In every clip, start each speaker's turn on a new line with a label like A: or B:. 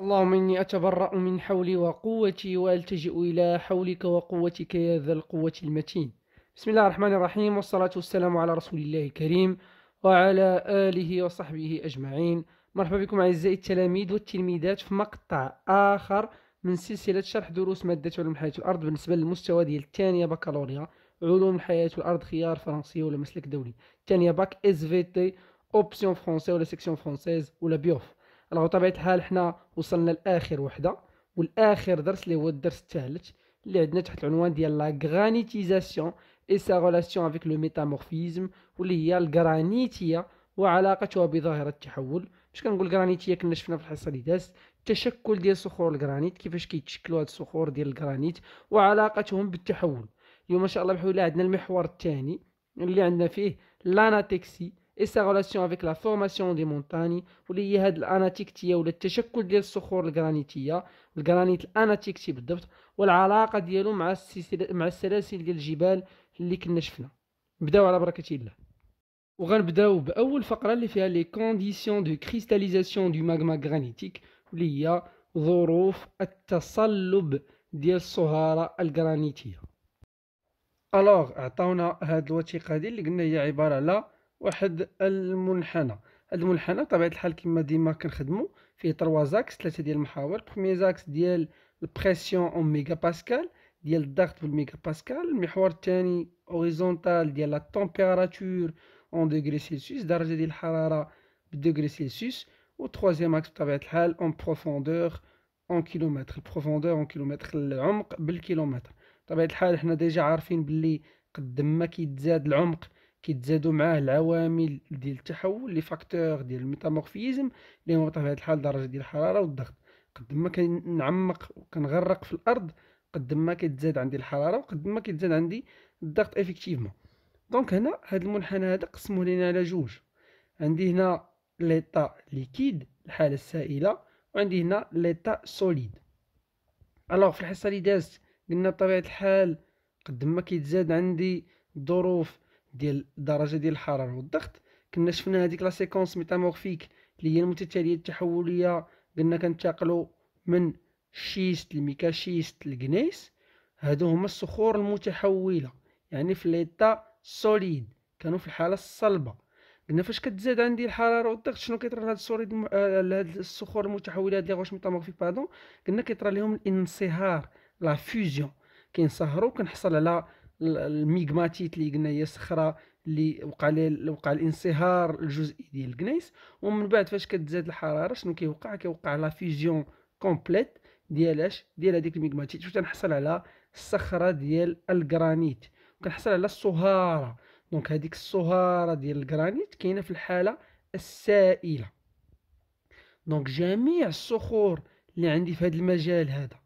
A: اللهم إني أتبرأ من حولي وقوتي وألتجئ إلى حولك وقوتك يا ذا القوة المتين بسم الله الرحمن الرحيم والصلاة والسلام على رسول الله الكريم وعلى آله وصحبه أجمعين مرحبا بكم أعزائي التلاميذ والتلميذات في مقطع آخر من سلسلة شرح دروس مادة علوم حياة الأرض بالنسبة للمستوى ديال الثانية بكالوريا علوم حياة الأرض خيار فرنسية ولا مسلك دولي الثانية باك اس في تي اوبسيون فرونسي ولا سيكسيون فرونسيز ولا بيوف راه بطبيعه الحال حنا وصلنا لاخر وحده والاخر درس اللي هو الدرس الثالث اللي عندنا تحت العنوان ديال لا غرانيتيزاسيون اي سا ريلاسيون افيك لو ميتامورفيزم واللي هي الغرانيتيه وعلاقتها بظاهره التحول باش كنقول غرانيتيه كنا شفنا في الحصه اللي دازت التشكل ديال صخور الجرانيت كيفاش كيتشكلوا هاد الصخور ديال الجرانيت وعلاقتهم بالتحول اليوم ان شاء الله بحول الله عندنا المحور الثاني اللي عندنا فيه لاناتيكسي et sa relation avec la formation des montagnes واللي هي هاد الاناتيكتيه ولا التشكل ديال الصخور الجرانيتيه الجرانيت الاناتيكتي بالضبط والعلاقه ديالو مع مع السلاسل ديال الجبال اللي كنا شفنا نبداو على بركه الله وغنبداو باول فقره اللي فيها لي كونديسيون دو كريستاليزاسيون دو ماغما ou les هي ظروف التصلب ديال الصهاره الجرانيتيه الوغ عطاونا هاد الوثيقه هادي اللي قلنا هي عباره على واحد المنحنى هاد المنحنى بطبيعه الحال كما ديما كنخدمو فيه 3 زاكس تلاتة ديال المحاور بروميير زاكس ديال البريسيون اون ميغا باسكال ديال الضغط بالميغا باسكال المحور الثاني اوريزونتال ديال لا تمبيراتور اون دوغري سيلسيوس درجه ديال الحراره بالدوغري سيلسيوس و تخوازيام اكس بطبيعه الحال اون بروفوندور اون كيلومتر البروفوندوغ اون كيلومتر العمق بالكيلومتر بطبيعه الحال حنا ديجا عارفين بلي قد ما كيتزاد العمق كيتزادوا معاه العوامل ديال التحول لي فاكتور ديال الميتامورفيزم اللي هما في هذه الحال درجه ديال الحراره والضغط قد ما كنعمق وكنغرق في الارض قد ما كتزاد عندي الحراره وقد ما كتزاد عندي الضغط افيكتيفمون دونك هنا هذا المنحنى هذا قسموه لينا على جوج عندي هنا ليطا ليكيد الحاله السائله وعندي هنا ليطا سوليد الوغ في الحصه اللي دازت قلنا بطبيعه الحال قد ما كيتزاد عندي الظروف ديال الدرجه ديال الحراره والضغط كنا شفنا هذيك لا سيكونس ميتامورفيك اللي هي المتتاليه التحوليه قلنا كنتقلوا من الشيست لميكاشيست لجنيس هادو هما الصخور المتحوله يعني في ليطا سوليد كانوا في الحاله الصلبه قلنا فاش كتزاد عندي الحراره والضغط شنو كيطرى لهاد السوليد آه، م... لهاد الصخور المتحوله هاد لي غوش ميتامورفيك بادون قلنا كيطرى لهم الانصهار لا فيوزيون كينصهروا كنحصل على الميغماتيت اللي قلنا هي صخره اللي وقع ليه وقع الانصهار الجزئي ديال الكنيس ومن بعد فاش كتزاد الحراره شنو كيوقع كيوقع لا فيزيون كومبليت ديال اش ديال هذيك الميغماتيت وتنحصل على الصخره ديال الجرانيت كنحصل على الصهاره دونك هذيك الصهاره ديال الجرانيت كاينه في الحاله السائله دونك جميع الصخور اللي عندي في هذا المجال هذا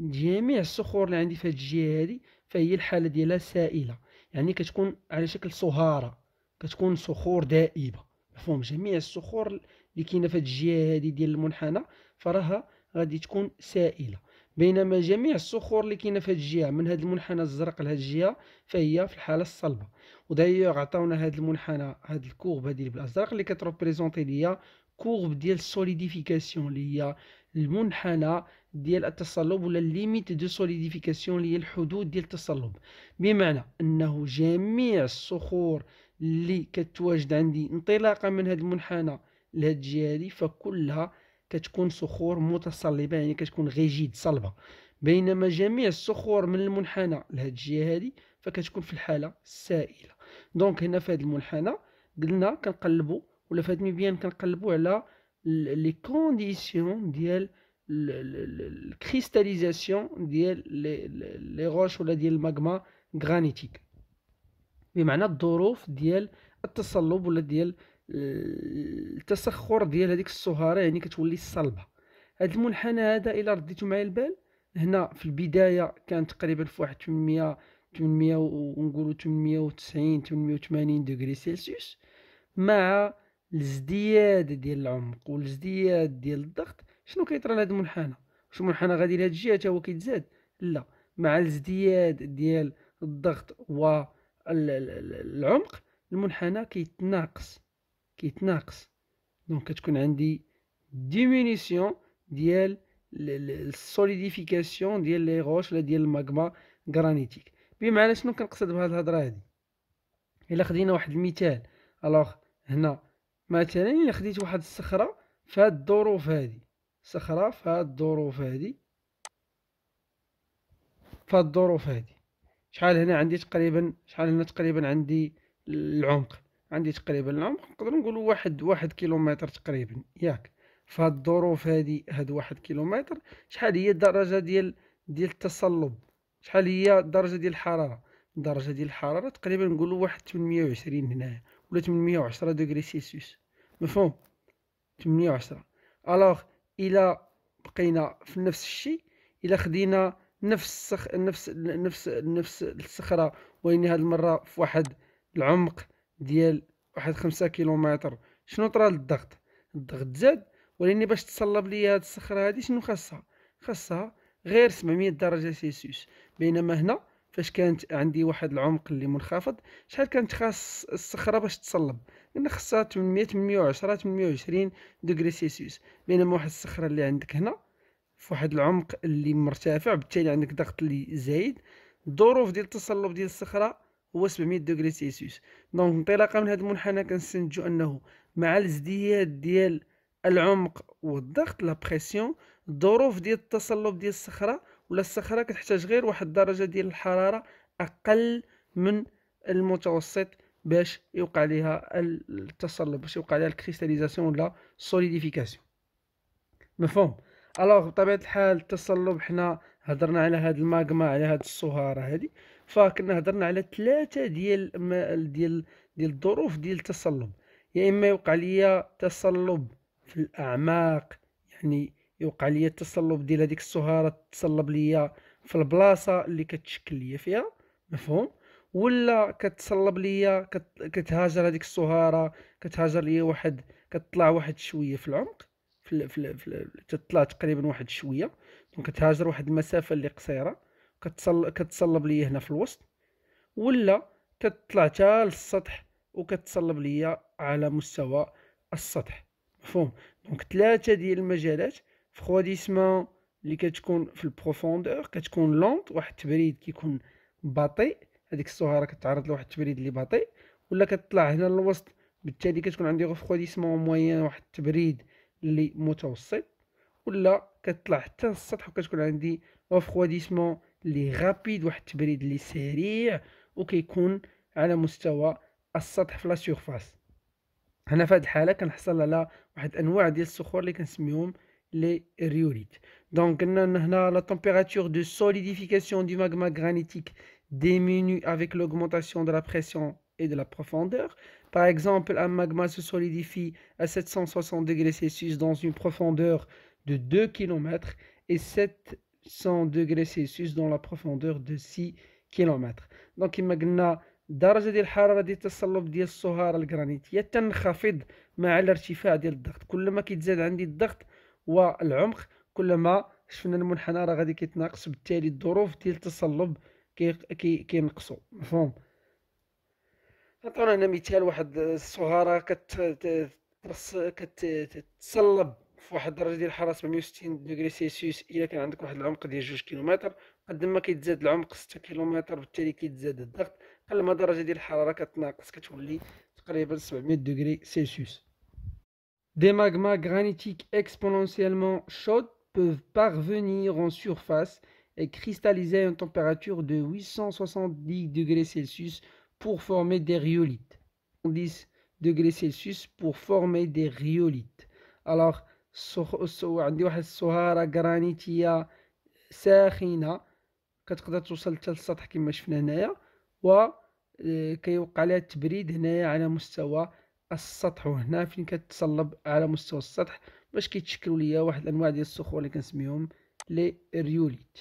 A: جميع الصخور اللي عندي في هذه الجهه هذه فهي الحاله ديالها سائله يعني كتكون على شكل صهاره كتكون صخور دائبه مفهوم جميع الصخور اللي كاينه في هذه الجهه هذه ديال المنحنى فراها غادي تكون سائله بينما جميع الصخور اللي كاينه في هذه الجهه من هذا المنحنى الزرق لهذه الجهه فهي في الحاله الصلبه ودايوغ عطاونا هذا المنحنى هذا الكورب هذه بالازرق اللي كتروبريزونتي ليا كورب ديال السوليديفيكاسيون اللي هي المنحنى ديال التصلب ولا ليميت دو سوليديفيكاسيون اللي هي الحدود ديال التصلب بمعنى انه جميع الصخور اللي كتواجد عندي انطلاقا من هذا المنحنى لهاد الجهه هذه فكلها كتكون صخور متصلبه يعني كتكون غيجيد صلبه بينما جميع الصخور من المنحنى لهاد الجهه هذه فكتكون في الحاله السائله دونك هنا في هذا المنحنى قلنا كنقلبوا ولا في هذا المبيان كنقلبوا على لي كونديسيون ديال الكريستاليزاسيون ديال لي روش ولا ديال الماغما غرانيتيك بمعنى الظروف ديال التصلب ولا ديال التسخر ديال هذيك الصهاره يعني كتولي صلبه هذا المنحنى هذا الا رديتو معايا البال هنا في البدايه كان تقريبا في واحد 800 800 ونقولوا 890 880 دغري سيلسيوس مع الازدياد ديال العمق والازدياد ديال الضغط شنو كيطرى لهاد المنحنى واش المنحنى غادي لهاد الجهه حتى هو كيتزاد لا مع الازدياد ديال الضغط و العمق المنحنى كيتناقص كيتناقص دونك كتكون عندي ديمينيسيون ديال السوليديفيكاسيون ديال لي غوش ولا ديال الماغما غرانيتيك بمعنى شنو كنقصد بهاد الهضره هادي الا خدينا واحد المثال الوغ هنا مثلا الا خديت واحد الصخره في هاد الظروف هادي صخره في هاد الظروف هادي في هاد الظروف هادي شحال هنا عندي تقريبا شحال هنا تقريبا عندي العمق عندي تقريبا العمق نقدر نقولوا واحد واحد كيلومتر تقريبا ياك في هاد الظروف هادي هاد واحد كيلومتر شحال هي الدرجه ديال ديال التصلب شحال هي الدرجه ديال الحراره درجه ديال الحراره تقريبا نقولوا واحد 820 هنايا ولا 810 دوغري سيلسيوس مفهوم 810 الوغ الى بقينا في نفس الشيء الى خدينا نفس سخ... نفس نفس نفس الصخره وين هذه المره في واحد العمق ديال واحد خمسة كيلومتر شنو طرا الضغط الضغط زاد ولاني باش تصلب لي هاد الصخره هادي شنو خاصها خاصها غير 700 درجه سيسوس بينما هنا فاش كانت عندي واحد العمق اللي منخفض شحال كانت خاص الصخره باش تصلب لان خصها 800 810 820 دوغري سيسيوس بينما واحد الصخره اللي عندك هنا في واحد العمق اللي مرتفع بالتالي عندك ضغط اللي زايد الظروف ديال التصلب ديال الصخره هو 700 دوغري سيسيوس دونك انطلاقا من هذا المنحنى كنستنتجو انه مع الازدياد ديال العمق والضغط لا بريسيون الظروف ديال التصلب ديال الصخره ولا الصخره كتحتاج غير واحد الدرجه ديال الحراره اقل من المتوسط باش يوقع ليها التصلب باش يوقع ليها الكريستاليزاسيون ولا سوليديفيكاسيون مفهوم الوغ بطبيعه الحال التصلب حنا هضرنا على هاد الماغما على هاد الصهاره هادي فكنا هضرنا على ثلاثه ديال ديال ديال الظروف ديال التصلب يا يعني اما يوقع ليا تصلب في الاعماق يعني يوقع ليا التصلب ديال هذيك الصهاره تصلب ليا في البلاصه اللي كتشكل ليا فيها مفهوم ولا كتصلب ليا كتهاجر هذيك الصهاره كتهاجر ليا واحد كتطلع واحد شويه في العمق في, في, في تطلع تقريبا واحد شويه دونك كتهاجر واحد المسافه اللي قصيره كتصل كتصلب ليا هنا في الوسط ولا كتطلع حتى للسطح وكتصلب ليا على مستوى السطح مفهوم دونك ثلاثه ديال المجالات في اللي كتكون في البروفوندور كتكون لونط واحد التبريد كيكون بطيء هذيك الصهاره كتعرض لواحد التبريد اللي بطيء ولا كتطلع هنا للوسط بالتالي كتكون عندي غوفخوديسمون موين واحد التبريد اللي متوسط ولا كتطلع حتى للسطح وكتكون عندي غوفخوديسمون اللي غابيد واحد التبريد اللي سريع وكيكون على مستوى السطح في لا سيرفاس هنا في هذه الحاله كنحصل على واحد انواع ديال الصخور اللي كنسميهم لي ريوليت دونك قلنا ان هنا لا تمبيراتور دو سوليديفيكاسيون دو ماغما غرانيتيك diminue avec l'augmentation de la pression et de la profondeur. Par exemple, un magma se solidifie à 760 degrés Celsius dans une profondeur de 2 km et 700 degrés Celsius dans la profondeur de 6 km. Donc, il imagina درجة ديال الحرارة ديال التصلب ديال de الجرانيتية تنخفض مع الارتفاع ديال الضغط كلما كيتزاد عندي الضغط والعمق كلما شفنا المنحنى راه غادي كيتناقص بالتالي الظروف ديال التصلب كينقصوا كي مفهوم نعطونا هنا مثال واحد الصهاره كتتصلب في واحد الدرجه ديال الحراره 760 دغري سيسيوس الا كان عندك واحد العمق ديال 2 كيلومتر قد ما كيتزاد العمق 6 كيلومتر بالتالي كيتزاد الضغط قل ما درجه ديال الحراره كتناقص كتولي تقريبا 700 دغري سيسيوس دي ماغما غرانيتيك اكسبونونسيالمون chaudes peuvent parvenir en surface cristallisée à une température de 870 degrés Celsius pour former des rhyolites. 10 degrés Celsius pour former des rhyolites. Alors, عندي واحد الصهارة جرانيتية ساخنة كتقدر توصل حتى للسطح كما شفنا هنايا و آه، كيوقع لها التبريد هنايا على مستوى السطح وهنا فين كتصلب على مستوى السطح باش كيتشكلوا ليا واحد الانواع ديال الصخور اللي كنسميهم لي ريوليت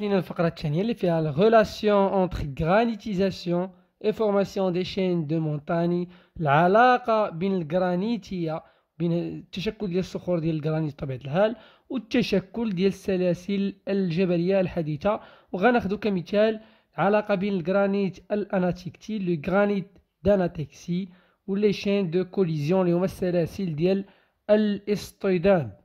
A: لنا الفقرة الثانية اللي فيها الغولاسيون اونتر غرانيتيزاسيون اي فورماسيون دي شين دو مونتاني العلاقة بين الجرانيتية بين التشكل ديال الصخور ديال الجرانيت بطبيعة الحال والتشكل ديال السلاسل الجبلية الحديثة وغناخدو كمثال العلاقة بين الجرانيت الاناتيكتي لو غرانيت داناتيكسي ولي شين دو كوليزيون اللي هما السلاسل ديال الاصطدام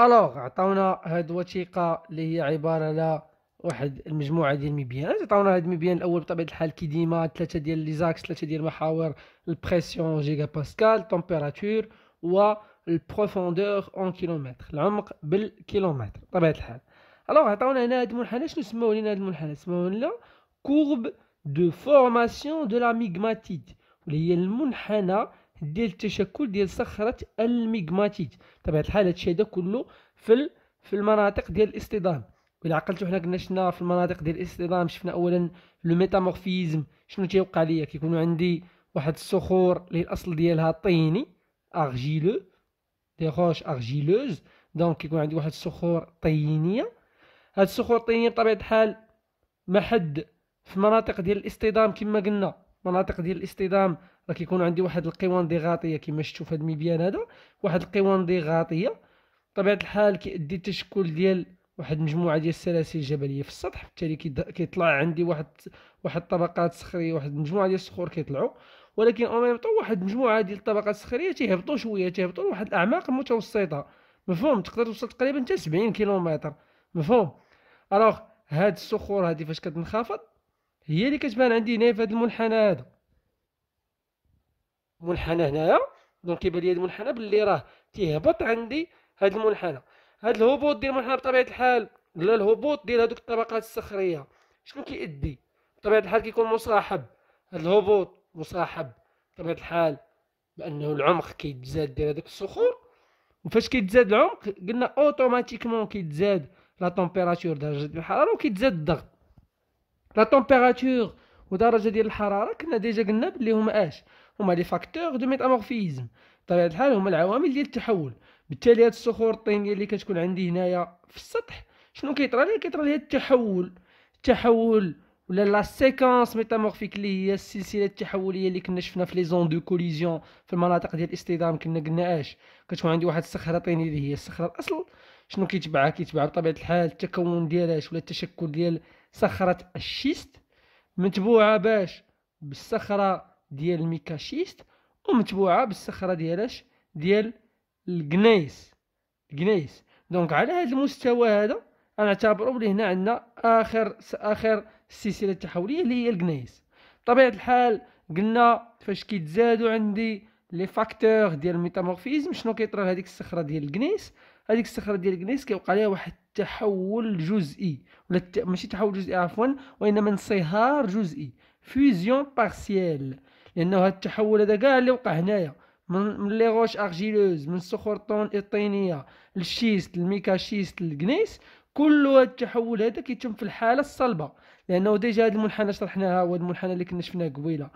A: الوغ عطاونا هاد الوثيقه اللي هي عباره على واحد المجموعه ديال المبيانات عطاونا هاد المبيان الاول بطبيعه الحال كي ديما ثلاثه ديال لي زاكس ثلاثه ديال المحاور البريسيون جيجا باسكال تمبيراتور و البروفوندور اون كيلومتر العمق بالكيلومتر بطبيعه الحال الوغ عطاونا هنا هاد المنحنى شنو سماو لينا هاد المنحنى سماو لنا كورب دو فورماسيون دو لا ميغماتيت اللي هي المنحنى ديال التشكل ديال صخره الميغماتيت بطبيعه الحال هادشي هذا كله في في المناطق ديال الاصطدام الا عقلتو حنا كنا شفنا في المناطق ديال الاصطدام شفنا اولا لو ميتامورفيزم شنو تيوقع ليا كيكونوا عندي واحد الصخور اللي الاصل ديالها طيني ارجيلو دي روش ارجيلوز دونك كيكون عندي واحد الصخور طينيه هاد الصخور الطينيه بطبيعه الحال ما حد في مناطق ديال الاصطدام كما قلنا مناطق ديال الاصطدام راه كيكون عندي واحد القواندي غاطيه كما شفتوا في هذا المبيان هذا واحد القواندي غاطيه بطبيعه الحال كيؤدي التشكل ديال واحد المجموعه ديال السلاسل الجبليه في السطح بالتالي كيطلع عندي واحد واحد الطبقات صخريه واحد المجموعه ديال الصخور كيطلعوا ولكن او ميم واحد المجموعه ديال الطبقات الصخريه تيهبطوا شويه تيهبطوا لواحد الاعماق متوسطه مفهوم تقدر توصل تقريبا حتى 70 كيلومتر مفهوم الوغ هاد الصخور هادي فاش كتنخفض هي اللي كتبان عندي هنا في هذا المنحنى هذا المنحنى هنايا دونك كيبان لي المنحنى باللي راه تيهبط عندي هذا المنحنى هذا الهبوط ديال المنحنى بطبيعه الحال ولا الهبوط ديال هذوك الطبقات الصخريه شنو كيؤدي بطبيعه الحال كيكون مصاحب هذا الهبوط مصاحب بطبيعه الحال بانه العمق كيتزاد ديال هذوك الصخور وفاش كيتزاد العمق قلنا اوتوماتيكمون كيتزاد لا تمبيراتور درجه الحراره وكيتزاد الضغط لا تومبيراتور ودرجه ديال الحراره كنا ديجا قلنا بلي هما اش هما لي فاكتور دو ميتامورفيزم بطبيعه الحال هما العوامل ديال التحول بالتالي هاد الصخور الطينيه اللي كتكون عندي هنايا في السطح شنو كيطرى لي كيطرى لي التحول التحول ولا لا سيكونس ميتامورفيك اللي هي السلسله التحوليه اللي كنا شفنا في لي زون دو كوليزيون في المناطق ديال الاصطدام كنا قلنا اش كتكون عندي واحد الصخره طينيه اللي هي الصخره الاصل شنو كيتبعها كيتبعها بطبيعه الحال التكون ديال اش ولا التشكل ديال صخره الشيست متبوعه باش بالصخره ديال الميكاشيست ومتبوعه بالصخره ديالاش ديال الجنيس الجنيس دونك على هذا المستوى هذا اعتبره بلي هنا عندنا اخر اخر السلسله التحوليه اللي هي الجنيس بطبيعه الحال قلنا فاش كيتزادوا عندي لي فاكتور ديال الميتامورفيزم شنو كيطرى لهذيك الصخره ديال الجنيس هذيك الصخره ديال الجنيس كيوقع لها واحد تحول جزئي ولا ماشي تحول جزئي عفوا وانما انصهار جزئي فيزيون بارسييل لانه هذا التحول هذا كاع اللي وقع هنايا من لي روش ارجيلوز من الصخور الطينيه للشيست الميكاشيست للجنيس كل هذا التحول هذا كيتم في الحاله الصلبه لانه ديجا هذا المنحنى شرحناها هو المنحنى اللي كنا شفناه قبيله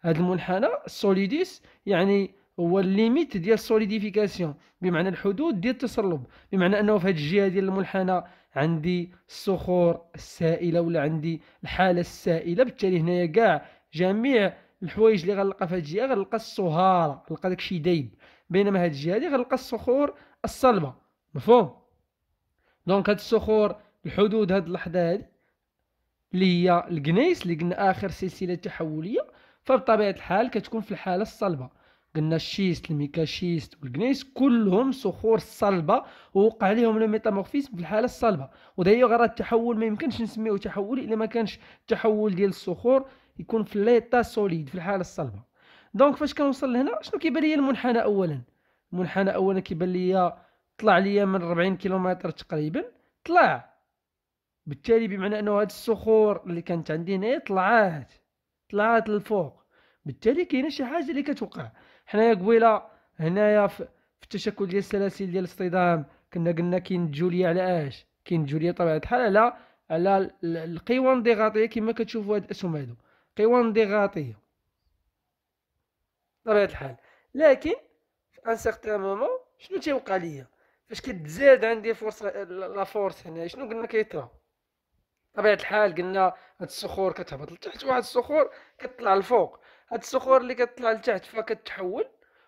A: هذا المنحنى السوليديس يعني هو الليميت ديال السوليديفيكاسيون بمعنى الحدود ديال التسرب بمعنى انه في هذه الجهه ديال المنحنى عندي الصخور السائله ولا عندي الحاله السائله بالتالي هنايا كاع جميع الحوايج اللي غنلقى في هذه الجهه غنلقى الصهاره غنلقى داكشي دايب بينما هذه الجهه دي غنلقى الصخور الصلبه مفهوم دونك هاد الصخور الحدود هاد اللحظه هادي اللي هي الجنيس اللي قلنا اخر سلسله تحوليه فبطبيعه الحال كتكون في الحاله الصلبه قلنا الشيست الميكاشيست والجنيس كلهم صخور صلبه ووقع عليهم لو ميتامورفيزم في الحاله الصلبه ودايو غير التحول ما يمكنش نسميه تحول الا ما كانش تحول ديال الصخور يكون في ليتا سوليد في الحاله الصلبه دونك فاش كنوصل لهنا شنو كيبان لي المنحنى اولا المنحنى اولا كيبان لي طلع ليا من 40 كيلومتر تقريبا طلع بالتالي بمعنى انه هاد الصخور اللي كانت عندي هنا طلعات طلعات للفوق بالتالي كاينه شي حاجه اللي كتوقع حنايا قبيله هنايا في التشكل ديال السلاسل ديال الاصطدام كنا قلنا كاين جوليا على اش كاين جوليا طبيعه الحال على على القوى الانضغاطيه كما كتشوفوا هاد الاسهم هادو قوى انضغاطيه بطبيعه الحال لكن في ان سيغتان مومون شنو تيوقع ليا فاش كتزاد عندي فرصه لا فورس هنا شنو قلنا كيطرا بطبيعه الحال قلنا هاد الصخور كتهبط لتحت وهاد الصخور كتطلع لفوق هاد الصخور اللي كتطلع لتحت فكتحول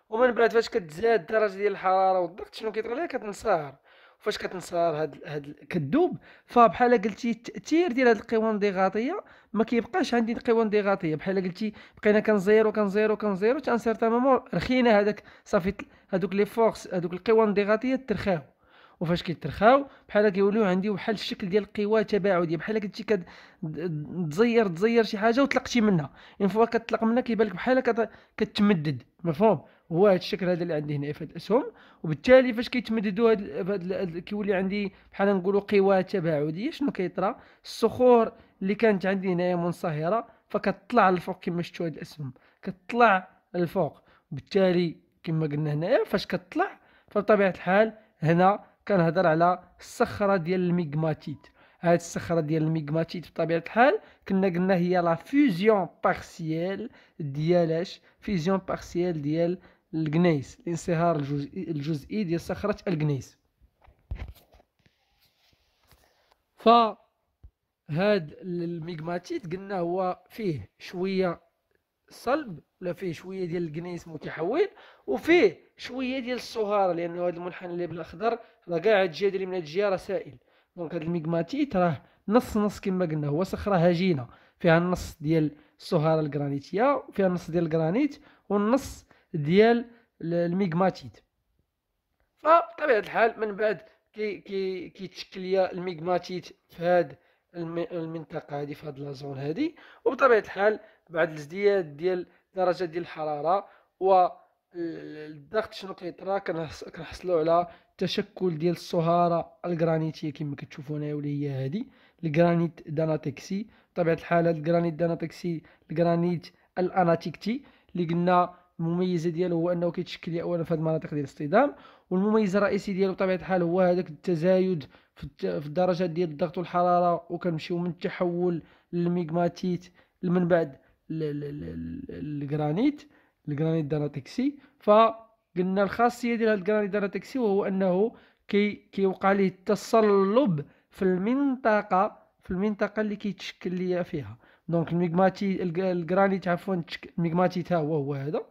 A: ومن بعد فاش كتزاد الدرجه ديال الحراره والضغط شنو كيطرى ليها كتنصهر فاش كتنصهر هاد هاد كدوب فبحال قلتي التاثير ديال هاد القوى الانضغاطيه ما كيبقاش عندي القوى الانضغاطيه بحال قلتي بقينا كنزيرو كنزيرو كنزيرو تان سيرتان مومون رخينا هذاك صافي هادوك لي فورس هادوك القوى الانضغاطيه ترخاو وفاش كيترخاو بحال كيوليو عندي بحال الشكل ديال القوى تباعديه بحال كنتي كتزير تزير شي حاجه وطلقتي منها ان فوا كتطلق منها كيبان لك بحال كتمدد مفهوم هو هاد الشكل هذا اللي عندي هنا في الاسهم وبالتالي فاش كيتمددوا هاد كيولي عندي بحال نقولوا قوى تباعديه شنو كيطرى الصخور اللي كانت عندي هنايا منصهره فكتطلع للفوق كما شفتوا هاد الاسهم كتطلع للفوق بالتالي كما قلنا هنايا فاش كتطلع فبطبيعه الحال هنا كنهضر على الصخره ديال الميغماتيت هاد الصخره ديال الميغماتيت بطبيعه الحال كنا قلنا هي لا فيزيون بارسيال ديال اش فيزيون بارسيال ديال الجنيس الانصهار الجزئي, الجزئي ديال صخره الجنيس ف هاد الميغماتيت قلنا هو فيه شويه صلب ولا فيه شويه ديال الكنيس متحول وفيه شويه ديال الصهاره لانه هذا المنحنى اللي بالاخضر راه كاع ديال من الجهه راه سائل دونك هذا الميغماتيت راه نص نص كما قلنا هو صخره هجينه فيها النص ديال الصهاره الجرانيتيه فيها النص ديال الجرانيت والنص ديال الميغماتيت فبطبيعه الحال من بعد كي كي كيتشكل ليا الميغماتيت في هاد المنطقه هذه في هاد لازون هذه وبطبيعه الحال بعد الازدياد ديال درجه ديال الحراره و الضغط شنو كيطرا كنحصلوا على تشكل ديال الصهاره الجرانيتيه كما كتشوفوا هنا ولي هي هذه الجرانيت داناتكسي بطبيعه الحال هذا الجرانيت داناتكسي الجرانيت الاناتيكتي اللي قلنا المميزه ديالو هو انه كيتشكل اولا في هذه المناطق ديال الاصطدام والمميز الرئيسي ديالو بطبيعه الحال هو هذاك التزايد في الدرجه ديال الضغط والحراره وكنمشيو من التحول للميغماتيت من بعد الجرانيت الجرانيت داناتكسي فقلنا الخاصيه ديال هذا الجرانيت داناتكسي وهو انه كي كيوقع ليه التصلب في المنطقه في المنطقه اللي كيتشكل ليا فيها دونك الميغماتي الجرانيت عفوا الميغماتي تا هو هو هذا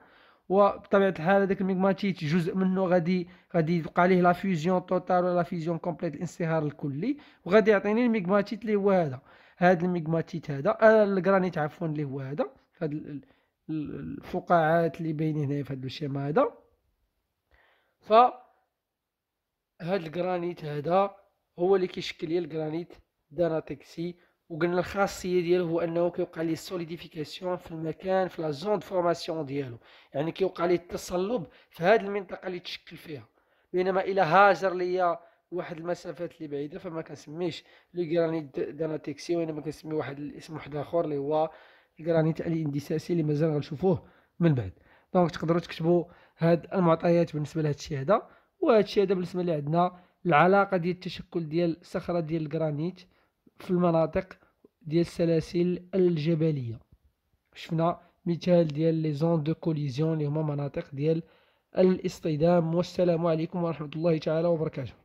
A: وبطبيعه الحال هذاك الميغماتيت جزء منه غادي غادي يبقى ليه لا فيوزيون توتال ولا لا فيوزيون كومبليت الانصهار الكلي وغادي يعطيني الميغماتيت اللي هو هذا هذا الميغماتيت هذا آه، الجرانيت عفوا اللي هو هذا هاد الفقاعات اللي باينين هنايا في هذا الشيما هذا ف هاد الجرانيت هذا هو اللي كيشكل ليا الجرانيت داناتكسي وقلنا الخاصيه ديالو هو انه كيوقع ليه سوليديفيكاسيون في المكان في لا زون فورماسيون ديالو يعني كيوقع ليه التصلب في هذه المنطقه اللي تشكل فيها بينما الى هاجر ليا واحد المسافات اللي بعيده فما كنسميش لو جرانيت داناتيكسي وانما كنسمي واحد الاسم واحد اخر اللي هو الجرانيت الاندساسي اللي مازال غنشوفوه من بعد دونك تقدروا تكتبوا هاد المعطيات بالنسبه لهاد الشيء هذا وهاد الشيء هذا بالنسبه اللي عندنا العلاقه ديال التشكل ديال الصخره ديال الجرانيت في المناطق ديال السلاسل الجبليه شفنا مثال ديال لي زون دو كوليزيون اللي هما مناطق ديال الاصطدام والسلام عليكم ورحمه الله تعالى وبركاته